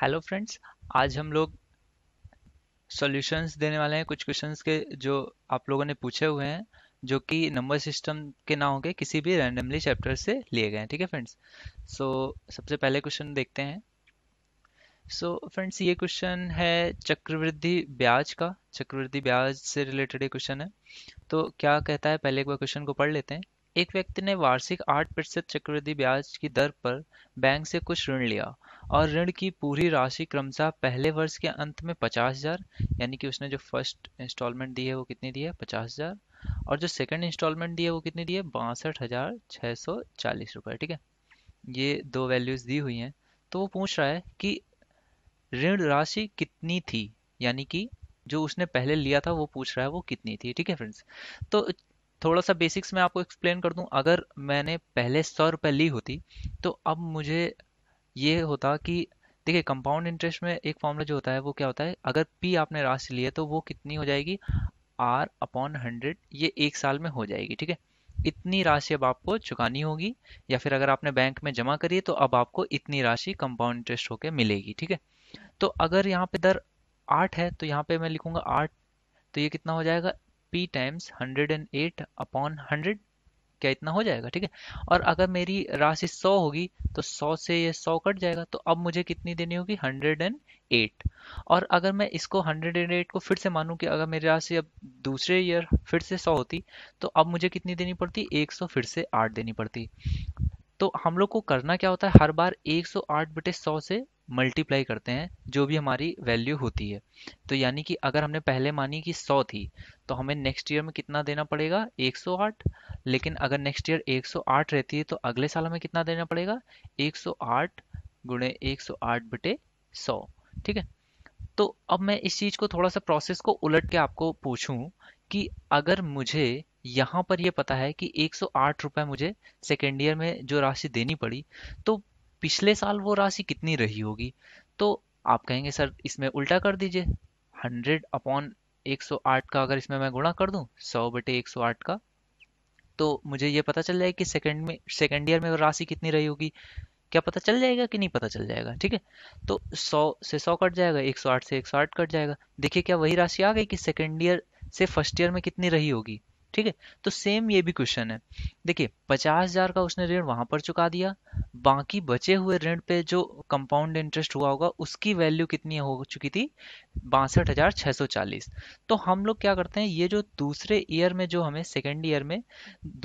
hello friends आज हम लोग सॉल्यूशंस देने वाले हैं कुछ क्वेश्चंस के जो आप लोगों ने पूछे हुए हैं जो कि नंबर सिस्टम के ना होंगे किसी भी रैंडमली चैप्टर से लिए गए हैं ठीक है फ्रेंड्स सो so, सबसे पहले क्वेश्चन देखते हैं सो so, फ्रेंड्स ये क्वेश्चन है चक्रवृद्धि ब्याज का चक्रवृद्धि ब्याज से रिलेटेड ये क्वेश्चन है तो क्या कहता है पहले एक बार क्वेश्चन को पढ़ लेते हैं एक व्यक्ति ने वार्षिक आठ प्रतिशत चक्रवृद्धि ब्याज की दर पर बैंक से कुछ ऋण लिया और ऋण की पूरी राशि क्रमशः पहले वर्ष के अंत में पचास हज़ार यानी कि उसने जो फर्स्ट इंस्टॉलमेंट दी है वो कितनी दी है पचास हज़ार और जो सेकंड इंस्टॉलमेंट दी है वो कितनी दी है बासठ हज़ार छः सौ चालीस रुपये ठीक है ये दो वैल्यूज़ दी हुई हैं तो वो पूछ रहा है कि ऋण राशि कितनी थी यानी कि जो उसने पहले लिया था वो पूछ रहा है वो कितनी थी ठीक है फ्रेंड्स तो थोड़ा सा बेसिक्स मैं आपको एक्सप्लेन कर दूं अगर मैंने पहले सौ रुपये ली होती तो अब मुझे ये होता कि देखिए कंपाउंड इंटरेस्ट में एक फॉर्मूला जो होता है वो क्या होता है अगर पी आपने राशि ली है तो वो कितनी हो जाएगी आर अपॉन हंड्रेड ये एक साल में हो जाएगी ठीक है इतनी राशि अब आपको चुकानी होगी या फिर अगर आपने बैंक में जमा करी तो अब आपको इतनी राशि कंपाउंड इंटरेस्ट होकर मिलेगी ठीक है तो अगर यहाँ पे दर आठ है तो यहाँ पे मैं लिखूंगा आठ तो ये कितना हो जाएगा P times hundred and eight upon hundred क्या इतना हो जाएगा ठीक है और अगर मेरी राशि सौ होगी तो सौ से ये सौ कट जाएगा तो अब मुझे कितनी देनी होगी हंड्रेड एंड एट और अगर मैं इसको हंड्रेड एंड एट को फिर से मानूं कि अगर मेरी राशि अब दूसरे ईयर फिर से सौ होती तो अब मुझे कितनी देनी पड़ती एक सौ फिर से आठ देनी पड़ती तो हम लोग को करना क्या होता है हर बार 108 बटे सौ से मल्टीप्लाई करते हैं जो भी हमारी वैल्यू होती है तो यानी कि अगर हमने पहले मानी कि 100 थी तो हमें नेक्स्ट ईयर में कितना देना पड़ेगा 108 लेकिन अगर नेक्स्ट ईयर 108 रहती है तो अगले साल हमें कितना देना पड़ेगा 108 गुणे एक बटे सौ ठीक है तो अब मैं इस चीज़ को थोड़ा सा प्रोसेस को उलट के आपको पूछू कि अगर मुझे यहाँ पर यह पता है कि एक सौ मुझे सेकेंड ईयर में जो राशि देनी पड़ी तो पिछले साल वो राशि कितनी रही होगी तो आप कहेंगे सर इसमें उल्टा कर दीजिए हंड्रेड अपॉन एक सौ आठ का अगर इसमें मैं गुणा कर दूं सौ बटे एक सौ आठ का तो मुझे ये पता चल जाएगा कि सेकंड में सेकंड ईयर में राशि कितनी रही होगी क्या पता चल जाएगा कि नहीं पता चल जाएगा ठीक है तो सौ से सौ कट जाएगा एक सौ आठ से एक सौ आठ कट जाएगा देखिए क्या वही राशि आ गई कि सेकेंड ईयर से फर्स्ट ईयर में कितनी रही होगी ठीक है तो सेम ये भी क्वेश्चन है देखिए पचास हजार का उसने ऋण वहां पर चुका दिया बाकी बचे हुए ऋण पे जो कंपाउंड इंटरेस्ट हुआ होगा उसकी वैल्यू कितनी हो चुकी थी बासठ हजार छह सौ चालीस तो हम लोग क्या करते हैं ये जो दूसरे ईयर में जो हमें सेकेंड ईयर में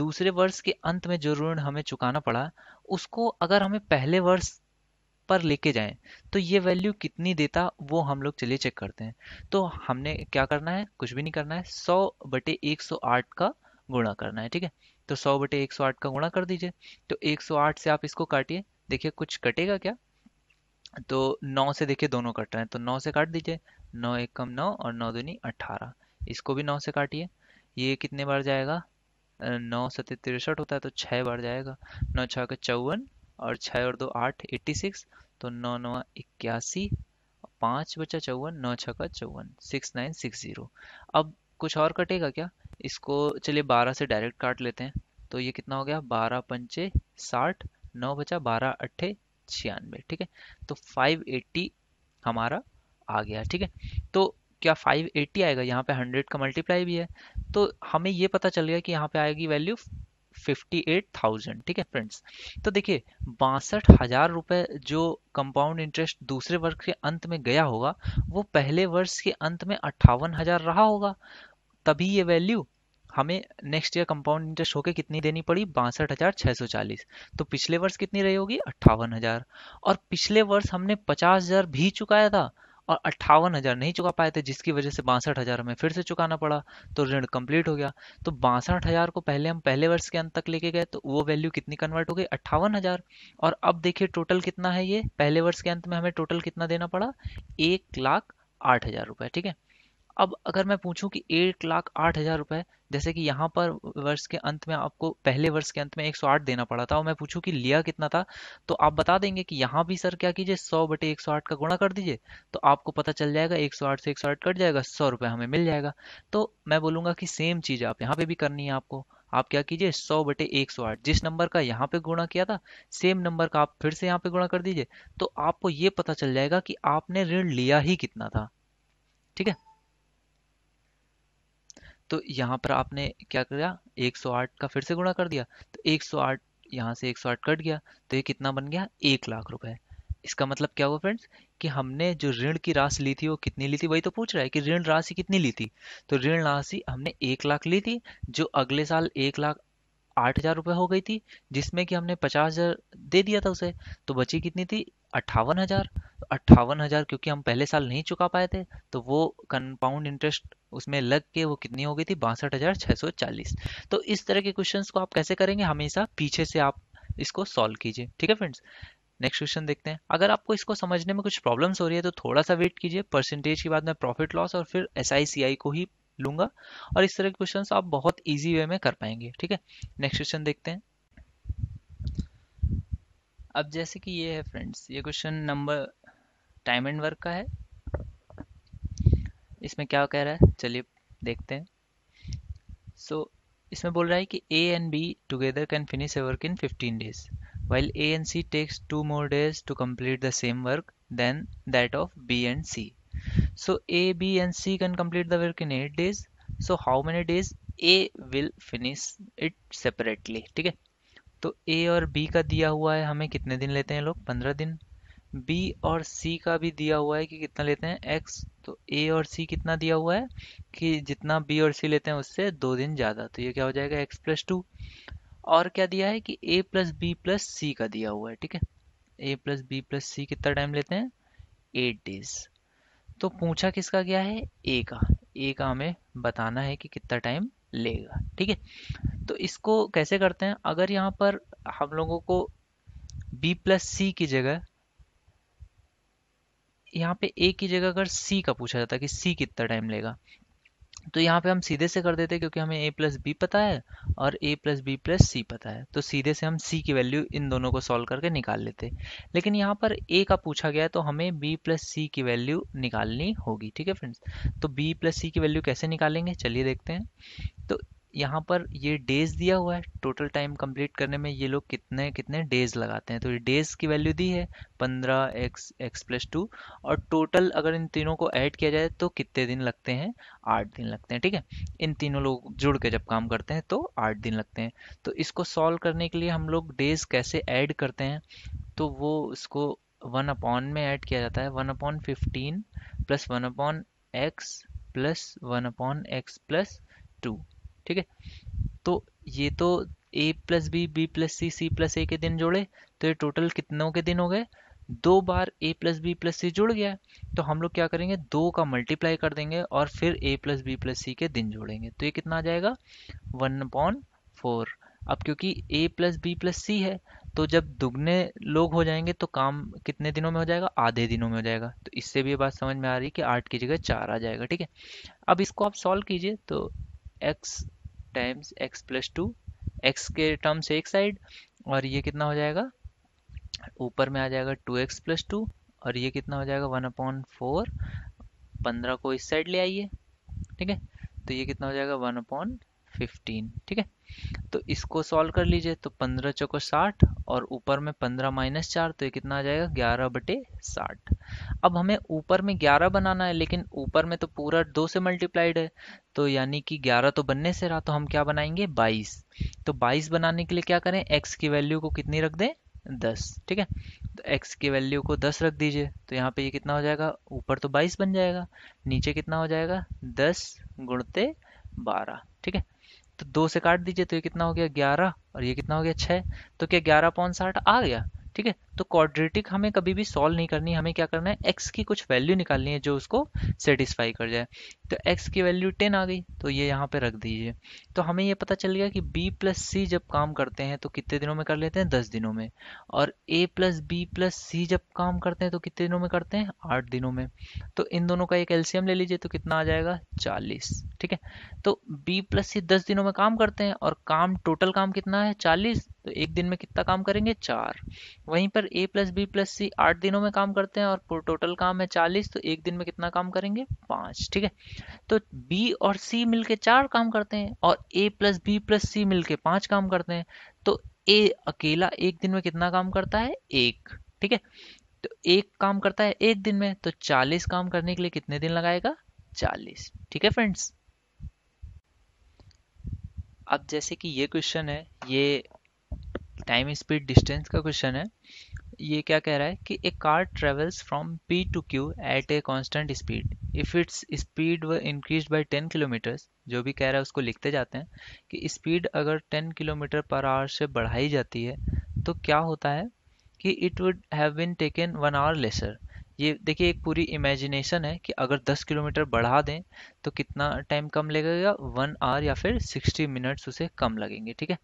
दूसरे वर्ष के अंत में जो ऋण हमें चुकाना पड़ा उसको अगर हमें पहले वर्ष पर लेके जाएं तो ये वैल्यू कितनी देता वो हम लोग चलिए चेक करते हैं तो हमने क्या करना है कुछ भी नहीं करना है सौ बटे एक सौ आठ का गुणा करना है ठीक है तो सौ बटे एक सौ आठ का गुणा कर दीजिए तो एक सौ आठ से आप इसको काटिए देखिए कुछ कटेगा क्या तो नौ से देखिए दोनों कट रहे हैं तो नौ से काट दीजिए नौ एक कम नौ और नौ दूनी अठारह इसको भी नौ से काटिए ये कितने बार जाएगा नौ सत्य तिरसठ होता है तो छः बार जाएगा नौ छः का चौवन और छः और दो आठ एट्टी सिक्स तो नौ नौ इक्यासी पाँच बचा चौवन नौ छः का चौवन सिक्स नाइन सिक्स ज़ीरो अब कुछ और कटेगा क्या इसको चलिए बारह से डायरेक्ट काट लेते हैं तो ये कितना हो गया बारह पंचे साठ नौ बचा बारह अट्ठे छियानवे ठीक है तो फाइव एट्टी हमारा आ गया ठीक है तो क्या 580 आएगा यहाँ पे 100 का मल्टीप्लाई भी है तो हमें ये पता चल गया कि यहाँ पे आएगी वैल्यू 58,000 ठीक है फ्रेंड्स तो देखिए बासठ हजार रुपये जो कंपाउंड इंटरेस्ट दूसरे वर्ष के अंत में गया होगा वो पहले वर्ष के अंत में अट्ठावन हजार रहा होगा तभी ये वैल्यू हमें नेक्स्ट ईयर कंपाउंड इंटरेस्ट होके कितनी देनी पड़ी बासठ हजार छः सौ चालीस तो पिछले वर्ष कितनी रही होगी अट्ठावन हजार और पिछले वर्ष हमने पचास हजार भी चुकाया था और अट्ठावन हज़ार नहीं चुका पाए थे जिसकी वजह से बासठ हज़ार हमें फिर से चुकाना पड़ा तो ऋण कंप्लीट हो गया तो बासठ हज़ार को पहले हम पहले वर्ष के अंत तक लेके गए तो वो वैल्यू कितनी कन्वर्ट हो गई अट्ठावन हज़ार और अब देखिए टोटल कितना है ये पहले वर्ष के अंत में हमें टोटल कितना देना पड़ा एक लाख आठ हज़ार रुपए ठीक है अब अगर मैं पूछूं कि एक लाख आठ हज़ार रुपए जैसे कि यहाँ पर वर्ष के अंत में आपको पहले वर्ष के अंत में 108 देना पड़ा था और मैं पूछूँ कि लिया कितना था तो आप बता देंगे कि यहाँ भी सर क्या कीजिए 100 बटे 108 का गुणा कर दीजिए तो आपको पता चल जाएगा 108 से 108 कट जाएगा सौ रुपये हमें मिल जाएगा तो मैं बोलूँगा कि सेम चीज़ आप यहाँ पर भी करनी है आपको आप क्या कीजिए सौ बटे एक सौ आठ जिस नंबर का यहाँ पे गुणा किया था सेम नंबर का आप फिर से यहाँ पे गुणा कर दीजिए तो आपको ये पता चल जाएगा कि आपने ऋण लिया ही कितना था ठीक है तो यहाँ पर आपने क्या किया 108 का फिर से गुणा कर दिया तो 108 यहाँ से 108 कट गया तो ये कितना बन गया एक लाख रुपए इसका मतलब क्या हुआ फ्रेंड्स कि हमने जो ऋण की राशि ली थी वो कितनी ली थी वही तो पूछ रहा है कि ऋण राशि कितनी ली थी तो ऋण राशि हमने एक लाख ली थी जो अगले साल एक लाख आठ हजार रुपये हो गई थी जिसमें कि हमने पचास हजार दे दिया था उसे तो बची कितनी थी अट्ठावन हज़ार अट्ठावन हज़ार क्योंकि हम पहले साल नहीं चुका पाए थे तो वो कंपाउंड इंटरेस्ट उसमें लग के वो कितनी हो गई थी बासठ हज़ार छः सौ चालीस तो इस तरह के क्वेश्चंस को आप कैसे करेंगे हमेशा पीछे से आप इसको सॉल्व कीजिए ठीक है फ्रेंड्स नेक्स्ट क्वेश्चन देखते हैं अगर आपको इसको समझने में कुछ प्रॉब्लम्स हो रही है तो थोड़ा सा वेट कीजिए परसेंटेज के बाद में प्रॉफिट लॉस और फिर एस को ही लूंगा और इस तरह के क्वेश्चन आप बहुत ईजी वे में कर पाएंगे ठीक है नेक्स्ट क्वेश्चन देखते हैं अब जैसे कि ये है फ्रेंड्स ये question number time and work का है इसमें क्या कह रहा है चलिए देखते हैं सो so, इसमें बोल रहा है कि A and B together can finish a work in 15 days while A and C takes two more days to complete the same work than that of B and C so A B and C can complete the work in eight days so how many days A will finish it separately ठीक है तो ए और B का दिया हुआ है हमें कितने दिन लेते हैं लोग पंद्रह दिन बी और सी का भी दिया हुआ है कि कितना लेते हैं एक्स तो ए और सी कितना दिया हुआ है कि जितना बी और सी लेते हैं उससे दो दिन ज़्यादा तो ये क्या हो जाएगा एक्स प्लस टू और क्या दिया है कि A plus B plus C का दिया हुआ है ठीक है A plus B plus C कितना टाइम लेते हैं एट डेज तो पूछा किसका गया है ए का ए का हमें बताना है कि कितना टाइम लेगा ठीक है तो इसको कैसे करते हैं अगर यहाँ पर हम लोगों को b प्लस सी की जगह यहाँ पे a की जगह अगर c का पूछा जाता है कि c कितना टाइम लेगा तो यहाँ पे हम सीधे से कर देते हैं क्योंकि हमें a प्लस बी पता है और a plus B plus C पता है तो सीधे से हम c की वैल्यू इन दोनों को सॉल्व करके निकाल लेते लेकिन यहाँ पर a का पूछा गया है तो हमें b प्लस सी की वैल्यू निकालनी होगी ठीक है फ्रेंड्स तो b प्लस सी की वैल्यू कैसे निकालेंगे चलिए देखते हैं तो यहाँ पर ये डेज दिया हुआ है टोटल टाइम कंप्लीट करने में ये लोग कितने कितने डेज लगाते हैं तो ये डेज की वैल्यू दी है पंद्रह एक्स एक्स प्लस टू और टोटल अगर इन तीनों को ऐड किया जाए तो कितने दिन लगते हैं आठ दिन लगते हैं ठीक है इन तीनों लोग जुड़ के जब काम करते हैं तो आठ दिन लगते हैं तो इसको सॉल्व करने के लिए हम लोग डेज कैसे ऐड करते हैं तो वो इसको वन अपॉन में ऐड किया जाता है one upon fifteen plus one upon X plus one upon X plus two ठीक है तो ये तो A plus B B plus C C plus A के दिन जोड़े तो ये टोटल कितनों के दिन हो गए दो बार A plus B plus C जुड़ गया तो हम लोग क्या करेंगे दो का मल्टीप्लाई कर देंगे और फिर A plus B plus C के दिन जोड़ेंगे तो ये कितना आ जाएगा वन अपॉन फोर अब क्योंकि A plus B plus C है तो जब दुगने लोग हो जाएंगे तो काम कितने दिनों में हो जाएगा आधे दिनों में हो जाएगा तो इससे भी ये बात समझ में आ रही है कि आठ की जगह चार आ जाएगा ठीक है अब इसको आप सॉल्व कीजिए तो X times X plus two X के टर्म्स एक साइड और ये कितना हो जाएगा ऊपर में आ जाएगा टू एक्स प्लस टू और ये कितना हो जाएगा वन अपॉन फोर पंद्रह को इस साइड ले आइए ठीक है तो ये कितना हो जाएगा वन अपॉन फिफ्टीन ठीक है तो इसको सॉल्व कर लीजिए तो पंद्रह चौको साठ और ऊपर में पंद्रह माइनस चार तो ये कितना आ जाएगा ग्यारह बटे साठ अब हमें ऊपर में ग्यारह बनाना है लेकिन ऊपर में तो पूरा दो से मल्टीप्लाइड है तो यानी कि ग्यारह तो बनने से रहा तो हम क्या बनाएंगे बाईस तो बाईस बनाने के लिए क्या करें एक्स की वैल्यू को कितनी रख दें दस ठीक है तो एक्स की वैल्यू को दस रख दीजिए तो यहाँ पे ये यह कितना हो जाएगा ऊपर तो बाईस बन जाएगा नीचे कितना हो जाएगा दस गुणते बारह ठीक है तो दो से काट दीजिए तो ये कितना हो गया ग्यारह और ये कितना हो गया छः तो क्या ग्यारह पौन साठ आ गया ठीक है तो क्वाड्रेटिक हमें कभी भी सॉल्व नहीं करनी हमें क्या करना है एक्स की कुछ वैल्यू निकालनी है जो उसको सेटिस्फाई कर जाए तो एक्स की वैल्यू टेन आ गई तो ये यहाँ पे रख दीजिए तो हमें ये पता चल गया कि बी प्लस सी जब काम करते हैं तो कितने दिनों में कर लेते हैं दस दिनों में और A plus B plus C जब काम करते हैं तो कितने दिनों में करते हैं आठ दिनों में तो इन दोनों का एक एल्सियम ले लीजिए तो कितना आ जाएगा चालीस ठीक है तो बी प्लस सी दस दिनों में काम करते हैं और काम टोटल काम कितना है चालीस तो एक दिन में कितना काम करेंगे चार वहीं पर A plus B plus C आठ दिनों में काम करते हैं और टोटल काम है चालीस तो एक दिन में कितना काम करेंगे पांच ठीक है तो बी और सी मिलके चार काम करते हैं और A plus B plus C मिलके पांच काम करते हैं तो ए अकेला एक दिन में कितना काम करता है एक ठीक है तो एक काम करता है एक दिन में तो चालीस काम करने के लिए कितने दिन लगाएगा चालीस ठीक है फ्रेंड्स अब जैसे कि ये क्वेश्चन है ये टाइम स्पीड डिस्टेंस का क्वेश्चन है ये क्या कह रहा है कि a car travels from P to Q at a constant speed if its speed व इंक्रीज बाई टेन किलोमीटर जो भी कह रहा है उसको लिखते जाते हैं कि स्पीड अगर टेन किलोमीटर पर आवर से बढ़ाई जाती है तो क्या होता है कि it would have been taken one hour lesser ये देखिए एक पूरी इमेजिनेशन है कि अगर 10 किलोमीटर बढ़ा दें तो कितना टाइम कम लगेगा वन आवर या फिर 60 मिनट्स उसे कम लगेंगे ठीक है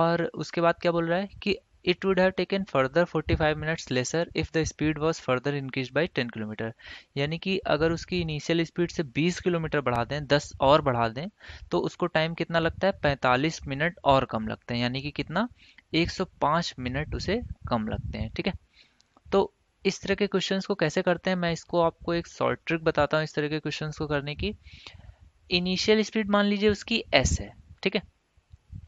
और उसके बाद क्या बोल रहा है कि it would have taken further 45 minutes lesser if the speed was further increase by 10 kilometre यानी कि अगर उसकी इनिशियल स्पीड से 20 किलोमीटर बढ़ा दें 10 और बढ़ा दें तो उसको टाइम कितना लगता है 45 मिनट और कम लगते हैं यानी कि कितना 105 मिनट उसे कम लगते हैं ठीक है तो इस तरह के क्वेश्चन को कैसे करते हैं मैं इसको आपको एक शॉर्ट ट्रिक बताता हूँ इस तरह के क्वेश्चन को करने की इनिशियल स्पीड मान लीजिए उसकी एस है ठीक है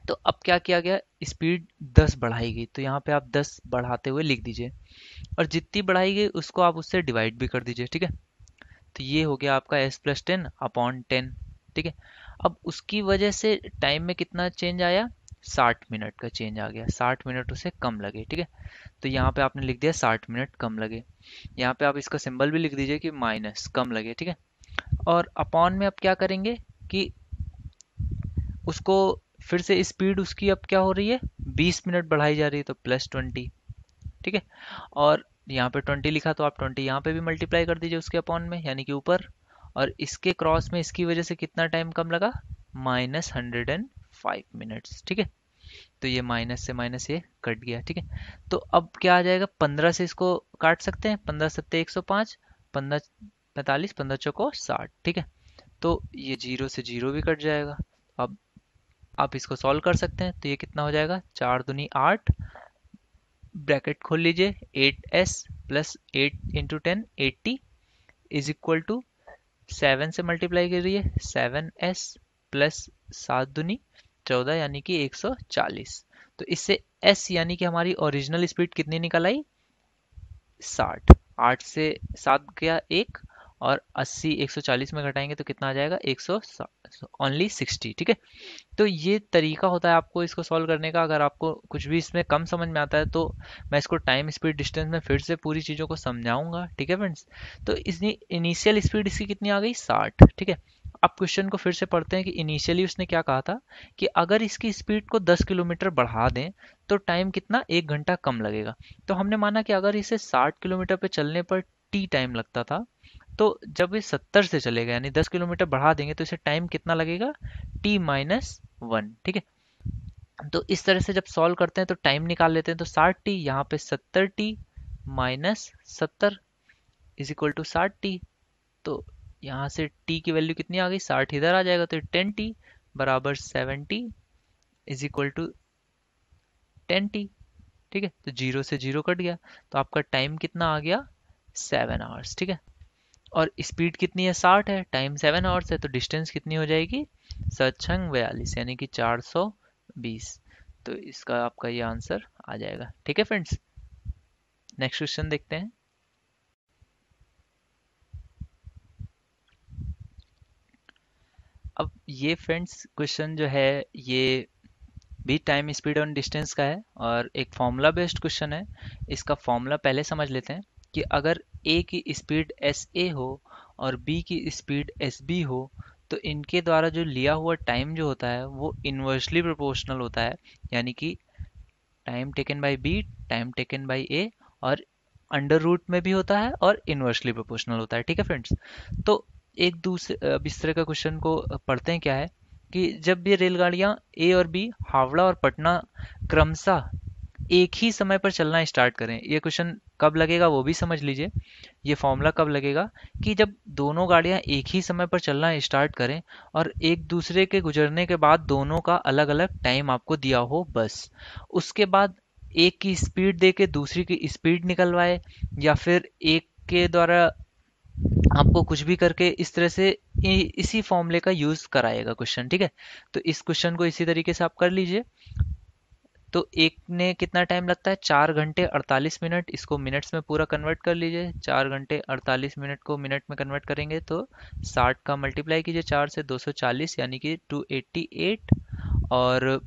तो अब क्या किया गया स्पीड 10 बढ़ाई गई तो यहाँ पे आप 10 बढ़ाते हुए लिख दीजिए और जितनी बढ़ाई गई उसको आप उससे डिवाइड भी कर दीजिए ठीक है तो ये हो गया आपका S plus ten upon ten ठीक है अब उसकी वजह से टाइम में कितना चेंज आया साठ मिनट का चेंज आ गया साठ मिनट उसे कम लगे ठीक है तो यहाँ पे आपने लिख दिया साठ मिनट कम लगे यहाँ पे आप इसका सिंबल भी लिख दीजिए कि माइनस कम लगे ठीक है और अपॉन में आप क्या करेंगे कि उसको फिर से स्पीड उसकी अब क्या हो रही है 20 मिनट बढ़ाई जा रही है तो प्लस ट्वेंटी ठीक है और यहाँ पे 20 लिखा तो आप 20 यहाँ पे भी मल्टीप्लाई कर दीजिए उसके अपॉन में यानी कि ऊपर और इसके क्रॉस में इसकी वजह से कितना टाइम कम लगा minus hundred and five minutes ठीक है तो ये माइनस से माइनस ये कट गया ठीक है तो अब क्या आ जाएगा पंद्रह से इसको काट सकते हैं पंद्रह सत्ते एक सौ पाँच पंद्रह पैंतालीस पंद्रह चौको साठ ठीक है तो ये जीरो से जीरो भी कट जाएगा अब आप इसको सॉल्व कर सकते हैं तो ये कितना हो जाएगा चार दुनी आठ ब्रैकेट खोल लीजिए eight S plus eight into ten eighty is equal to seven से मल्टीप्लाई करिए सेवन एस प्लस सात दुनी चौदह यानी कि एक सौ चालीस तो इससे एस यानी कि हमारी ओरिजिनल स्पीड कितनी निकल आई साठ आठ से सात गया एक और 80 140 में घटाएंगे तो कितना आ जाएगा 100 ओनली सिक्सटी ठीक है तो ये तरीका होता है आपको इसको सॉल्व करने का अगर आपको कुछ भी इसमें कम समझ में आता है तो मैं इसको टाइम स्पीड डिस्टेंस में फिर से पूरी चीज़ों को समझाऊंगा ठीक है फ्रेंड्स तो इसने इनिशियल स्पीड इसकी कितनी आ गई साठ ठीक है अब क्वेश्चन को फिर से पढ़ते हैं कि इनिशियली उसने क्या कहा था कि अगर इसकी स्पीड को 10 किलोमीटर बढ़ा दें तो टाइम कितना एक घंटा कम लगेगा तो हमने माना कि अगर इसे 60 किलोमीटर पर चलने पर टी टाइम लगता था तो जब ये सत्तर से चलेगा यानी दस किलोमीटर बढ़ा देंगे तो इसे टाइम कितना लगेगा टी माइनस वन ठीक है तो इस तरह से जब सॉल्व करते हैं तो टाइम निकाल लेते हैं तो साठ टी यहाँ पे सत्तर टी माइनस सत्तर इज इक्वल टू साठ टी तो यहाँ से टी की वैल्यू कितनी आ गई साठ इधर आ जाएगा तो टेन टी बराबर seventy is equal to ten T ठीक है तो जीरो से जीरो कट गया तो आपका टाइम कितना आ गया सेवन आवर्स ठीक है और स्पीड कितनी है साठ है टाइम सेवन आवर्स है तो डिस्टेंस कितनी हो जाएगी सचंग बयालीस यानी कि चार सौ बीस तो इसका आपका ये आंसर आ जाएगा ठीक है फ्रेंड्स नेक्स्ट क्वेश्चन देखते हैं अब ये फ्रेंड्स क्वेश्चन जो है ये भी टाइम स्पीड और डिस्टेंस का है और एक फॉर्मूला बेस्ड क्वेश्चन है इसका फॉर्मूला पहले समझ लेते हैं कि अगर ए की स्पीड एस ए हो और बी की स्पीड एस बी हो तो इनके द्वारा जो लिया हुआ टाइम जो होता है वो इन्वर्सली प्रोपोर्शनल होता है यानी कि time taken by B time taken by A और अंडर रूट में भी होता है और इन्वर्सली प्रोपोर्शनल होता है ठीक है फ्रेंड्स तो एक दूसरे अब इस तरह का क्वेश्चन को पढ़ते हैं क्या है कि जब ये रेलगाड़ियाँ ए और बी हावड़ा और पटना क्रमशः एक ही समय पर चलना स्टार्ट करें ये क्वेश्चन कब लगेगा वो भी समझ लीजिए ये फॉर्मूला कब लगेगा कि जब दोनों गाड़ियाँ एक ही समय पर चलना स्टार्ट करें और एक दूसरे के गुजरने के बाद दोनों का अलग अलग टाइम आपको दिया हो बस उसके बाद एक की स्पीड दे के दूसरी की स्पीड निकलवाए या फिर एक के द्वारा आपको कुछ भी करके इस तरह से इसी फॉर्मूले का यूज कराएगा क्वेश्चन ठीक है तो इस क्वेश्चन को इसी तरीके से आप कर लीजिए तो एक ने कितना टाइम लगता है चार घंटे अड़तालीस मिनट इसको मिनट्स में पूरा कन्वर्ट कर लीजिए चार घंटे अड़तालीस मिनट को मिनट में कन्वर्ट करेंगे तो साठ का मल्टीप्लाई कीजिए चार से दो सौ चालीस यानी कि टू एट्टी एट और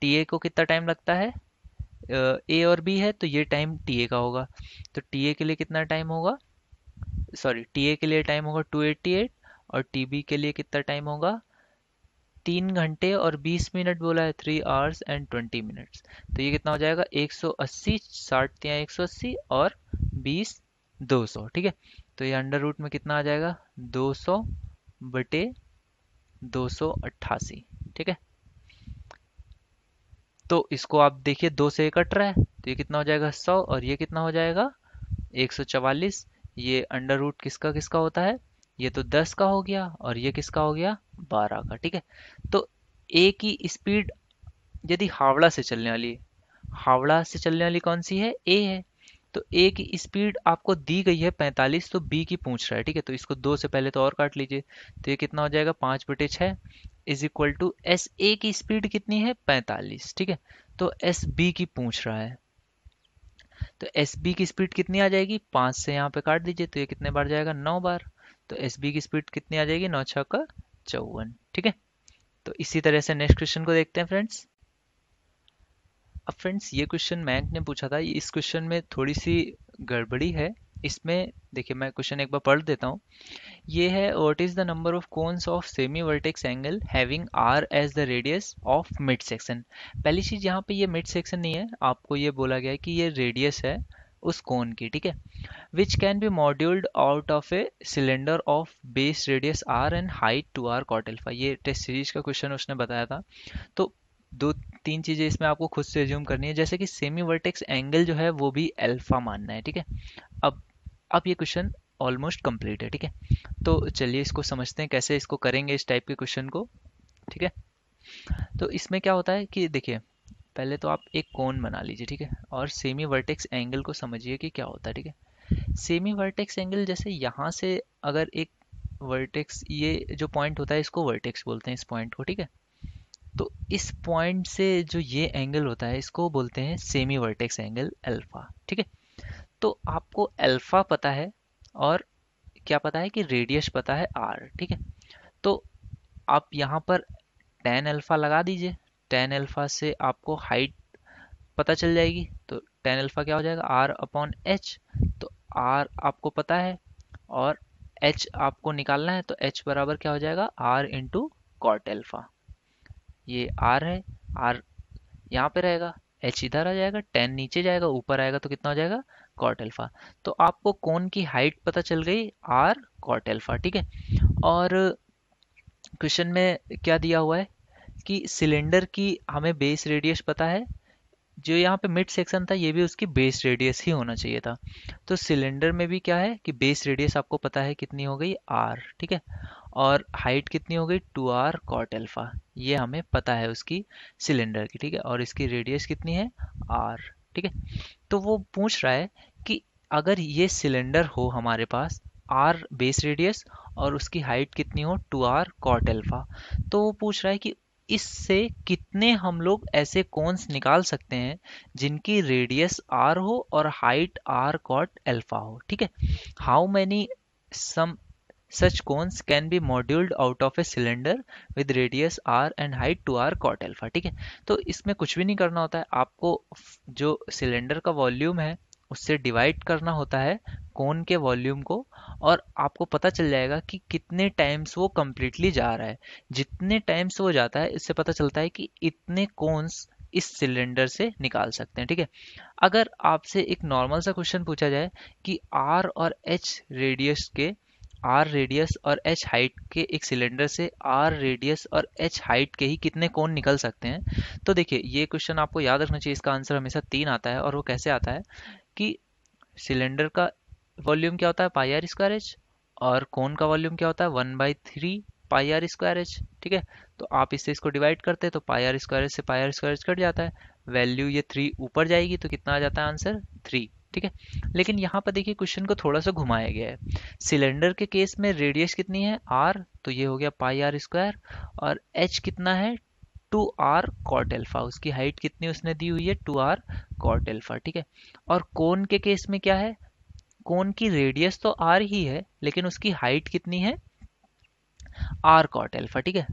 टी ए को कितना टाइम लगता है ए और बी है तो ये टाइम टी ए का होगा तो टी ए के लिए कितना टाइम होगा सॉरी टी ए के लिए टाइम होगा टू एट्टी एट और टी बी के लिए कितना टाइम होगा तीन घंटे और बीस मिनट बोला है three hours and twenty minutes तो ये कितना हो जाएगा एक सौ अस्सी साठ तिया एक सौ अस्सी और बीस दो सौ ठीक है तो ये अंडर रूट में कितना आ जाएगा दो सौ बटे दो सौ अट्ठासी ठीक है तो इसको आप देखिए दो से कट रहा है तो ये कितना हो जाएगा सौ और ये कितना हो जाएगा एक सौ चवालीस ये अंडर रूट किसका किसका होता है ये तो दस का हो गया और ये किसका हो गया बारह का ठीक है तो ए की स्पीड यदि हावड़ा से चलने वाली है हावड़ा से चलने वाली कौन सी है ए है तो ए की स्पीड आपको दी गई है 45 तो बी की पूछ रहा है ठीक है तो इसको दो से पहले तो और काट लीजिए तो ये कितना हो जाएगा पाँच बटे छः is equal to S A की स्पीड कितनी है पैंतालीस ठीक है तो एस बी की पूछ रहा है तो एस बी की स्पीड कितनी आ जाएगी पाँच से यहाँ पे काट दीजिए तो ये कितने बार जाएगा नौ बार तो एस बी की स्पीड कितनी आ जाएगी नौ छः का चौवन ठीक है तो इसी तरह से नेक्स्ट क्वेश्चन को देखते हैं फ्रेंड्स अब फ्रेंड्स ये क्वेश्चन मैंक ने पूछा था इस क्वेश्चन में थोड़ी सी गड़बड़ी है इसमें देखिए मैं क्वेश्चन एक बार पढ़ देता हूँ ये है what is the number of cones of semi vertex angle having R as the radius of mid section पहली चीज़ यहाँ पे ये मिड सेक्शन नहीं है आपको ये बोला गया है कि ये रेडियस है उस कोन की ठीक है which can be moulded out of a cylinder of base radius R and height two R cot alpha ये टेस्ट सीरीज का क्वेश्चन उसने बताया था तो दो तीन चीज़ें इसमें आपको खुद से रिज्यूम करनी है जैसे कि सेमी वर्टेक्स एंगल जो है वो भी अल्फा मानना है ठीक है अब अब ये क्वेश्चन ऑलमोस्ट कंप्लीट है ठीक है तो चलिए इसको समझते हैं कैसे इसको करेंगे इस टाइप के क्वेश्चन को ठीक है तो इसमें क्या होता है कि देखिए पहले तो आप एक कोन बना लीजिए ठीक है और सेमी वर्टेक्स एंगल को समझिए कि क्या होता है ठीक है सेमी वर्टेक्स एंगल जैसे यहाँ से अगर एक वर्टेक्स ये जो पॉइंट होता है इसको वर्टेक्स बोलते हैं इस पॉइंट को ठीक है तो इस पॉइंट से जो ये एंगल होता है इसको बोलते हैं सेमी वर्टेक्स एंगल अल्फा ठीक है तो आपको अल्फा पता है और क्या पता है कि रेडियस पता है आर ठीक है तो आप यहाँ पर टेन अल्फा लगा दीजिए टेन अल्फ़ा से आपको हाइट पता चल जाएगी तो टेन अल्फ़ा क्या हो जाएगा आर अपॉन एच तो आर आपको पता है और एच आपको निकालना है तो एच बराबर क्या हो जाएगा आर इंटू कॉट एल्फ़ा ये आर है आर यहाँ पे रहेगा एच इधर आ जाएगा टेन नीचे जाएगा ऊपर आएगा तो कितना हो जाएगा कॉट एल्फ़ा तो आपको कौन की हाइट पता चल गई आर कॉट एल्फ़ा ठीक है और क्वेश्चन में क्या दिया हुआ है कि सिलेंडर की हमें बेस रेडियस पता है जो यहाँ पे मिड सेक्शन था ये भी उसकी बेस रेडियस ही होना चाहिए था तो सिलेंडर में भी क्या है कि बेस रेडियस आपको पता है कितनी हो गई आर ठीक है और हाइट कितनी हो गई टू आर कॉट एल्फा ये हमें पता है उसकी सिलेंडर की ठीक है और इसकी रेडियस कितनी है आर ठीक है तो वो पूछ रहा है कि अगर ये सिलेंडर हो हमारे पास आर बेस रेडियस और उसकी हाइट कितनी हो टू आर कॉट एल्फा तो वो पूछ रहा है कि इससे कितने हम लोग ऐसे कोन्स निकाल सकते हैं जिनकी रेडियस आर हो और हाइट आर कॉट एल्फा हो ठीक है how many some cones can be moulded out of a cylinder with radius R and height two R cot alpha ठीक है तो इसमें कुछ भी नहीं करना होता है आपको जो सिलेंडर का वॉल्यूम है उससे डिवाइड करना होता है कोन के वॉल्यूम को और आपको पता चल जाएगा कि कितने टाइम्स वो कम्प्लीटली जा रहा है जितने टाइम्स वो जाता है इससे पता चलता है कि इतने कोन्स इस सिलेंडर से निकाल सकते हैं ठीक है अगर आपसे एक नॉर्मल सा क्वेश्चन पूछा जाए कि आर और एच रेडियस के आर रेडियस और एच हाइट के एक सिलेंडर से आर रेडियस और एच हाइट के ही कितने कोण निकल सकते हैं तो देखिए ये क्वेश्चन आपको याद रखना चाहिए इसका आंसर हमेशा तीन आता है और वो कैसे आता है कि सिलेंडर का वॉल्यूम क्या होता है पाई आर स्क्वायर एच और कोन का वॉल्यूम क्या होता है one by three pi R square H ठीक है तो आप इससे इसको डिवाइड करते हैं तो पाई आर स्क्वायर एच से pi R square H cut जाता है वैल्यू ये थ्री ऊपर जाएगी तो कितना आ जाता है आंसर थ्री ठीक है लेकिन यहाँ पर देखिए क्वेश्चन को थोड़ा सा घुमाया गया है सिलेंडर के केस में रेडियस कितनी है आर तो ये हो गया पाई आर स्क्वायर और एच कितना है टू आर कॉट एल्फा उसकी हाइट कितनी उसने दी हुई है टू आर कॉट एल्फा ठीक है और कोन के केस में क्या है कोन की रेडियस तो आर ही है लेकिन उसकी हाइट कितनी है आर कॉट एल्फा ठीक है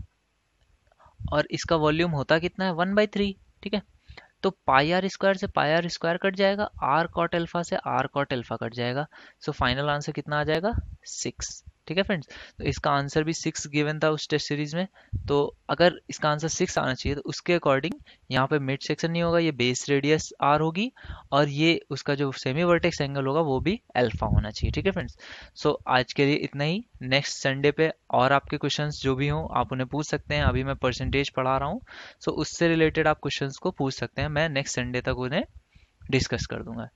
और इसका वॉल्यूम होता कितना है वन बाई थ्री ठीक है तो पाई आर स्क्वायर से पाई आर स्क्वायर कट जाएगा आर कॉट एल्फा से आर कॉट एल्फा कट जाएगा सो फाइनल आंसर कितना आ जाएगा सिक्स ठीक है फ्रेंड्स तो इसका आंसर भी सिक्स गिवन था उस टेस्ट सीरीज में तो अगर इसका आंसर सिक्स आना चाहिए तो उसके अकॉर्डिंग यहाँ पे मिड सेक्शन नहीं होगा ये बेस रेडियस आर होगी और ये उसका जो सेमी वर्टेक्स एंगल होगा वो भी अल्फा होना चाहिए ठीक है फ्रेंड्स सो आज के लिए इतना ही नेक्स्ट संडे पे और आपके क्वेश्चन जो भी हों आप उन्हें पूछ सकते हैं अभी मैं परसेंटेज पढ़ा रहा हूँ सो उससे रिलेटेड आप क्वेश्चन को पूछ सकते हैं मैं नेक्स्ट संडे तक उन्हें डिस्कस कर दूंगा